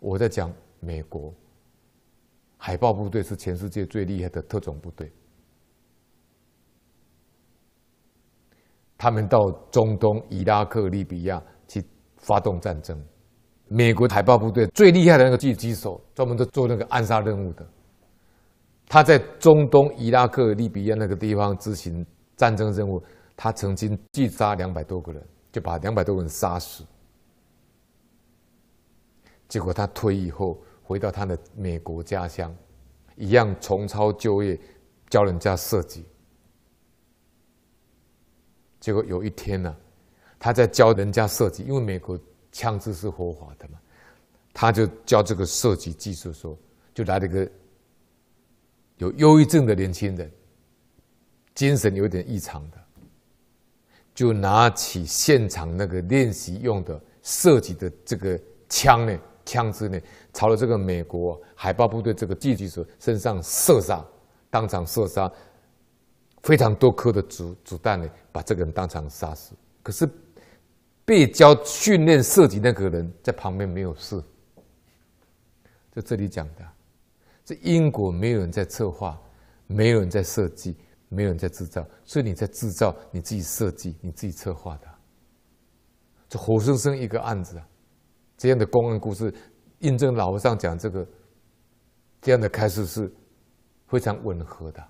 我在讲美国海豹部队是全世界最厉害的特种部队，他们到中东、伊拉克、利比亚去发动战争。美国海豹部队最厉害的那个狙击手，专门都做那个暗杀任务的。他在中东、伊拉克、利比亚那个地方执行战争任务，他曾经狙杀两百多个人，就把两百多个人杀死。结果他退以后回到他的美国家乡，一样重操旧业，教人家设计。结果有一天呢，他在教人家设计，因为美国枪支是合法的嘛，他就教这个设计技术，说就来了个有忧郁症的年轻人，精神有点异常的，就拿起现场那个练习用的设计的这个枪呢。枪支呢，朝着这个美国海豹部队这个狙击手身上射杀，当场射杀，非常多颗的子子弹呢，把这个人当场杀死。可是被教训练射击那个人在旁边没有事。在这里讲的，这英国没有人在策划，没有人在设计，没有人在制造，所以你在制造，你自己设计，你自己策划的，这活生生一个案子啊。这样的公安故事，印证老和尚讲这个，这样的开始是非常吻合的。